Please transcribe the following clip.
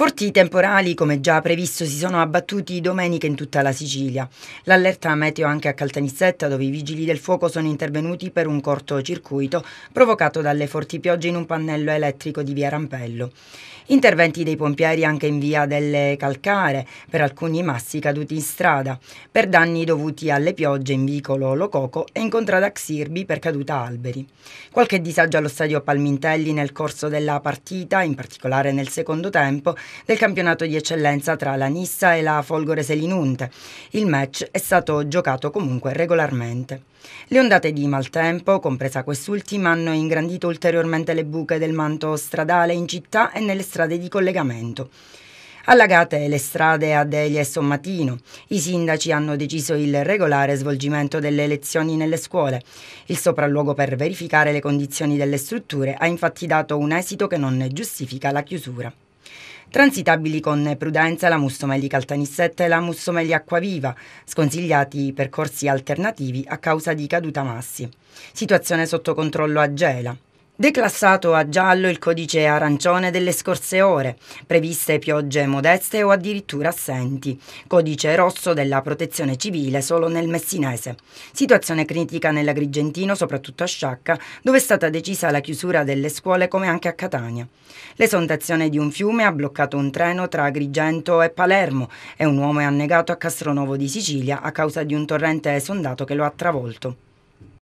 Forti temporali, come già previsto, si sono abbattuti domenica in tutta la Sicilia. L'allerta meteo anche a Caltanissetta, dove i vigili del fuoco sono intervenuti per un cortocircuito provocato dalle forti piogge in un pannello elettrico di via Rampello. Interventi dei pompieri anche in via delle Calcare per alcuni massi caduti in strada, per danni dovuti alle piogge in vicolo Lococo e in contrada Xirbi per caduta alberi. Qualche disagio allo stadio Palmintelli nel corso della partita, in particolare nel secondo tempo, del campionato di eccellenza tra la Nissa e la Folgore Selinunte. Il match è stato giocato comunque regolarmente. Le ondate di maltempo, compresa quest'ultima, hanno ingrandito ulteriormente le buche del manto stradale in città e nelle strade di collegamento. Allagate le strade a Delia e Sommatino, i sindaci hanno deciso il regolare svolgimento delle lezioni nelle scuole. Il sopralluogo per verificare le condizioni delle strutture ha infatti dato un esito che non ne giustifica la chiusura. Transitabili con prudenza la Mussomelli Caltanissetta e la Mussomelli Acquaviva, sconsigliati percorsi alternativi a causa di caduta massi. Situazione sotto controllo a Gela. Declassato a giallo il codice arancione delle scorse ore, previste piogge modeste o addirittura assenti, codice rosso della protezione civile solo nel Messinese. Situazione critica nell'Agrigentino, soprattutto a Sciacca, dove è stata decisa la chiusura delle scuole come anche a Catania. L'esondazione di un fiume ha bloccato un treno tra Agrigento e Palermo e un uomo è annegato a Castronovo di Sicilia a causa di un torrente esondato che lo ha travolto.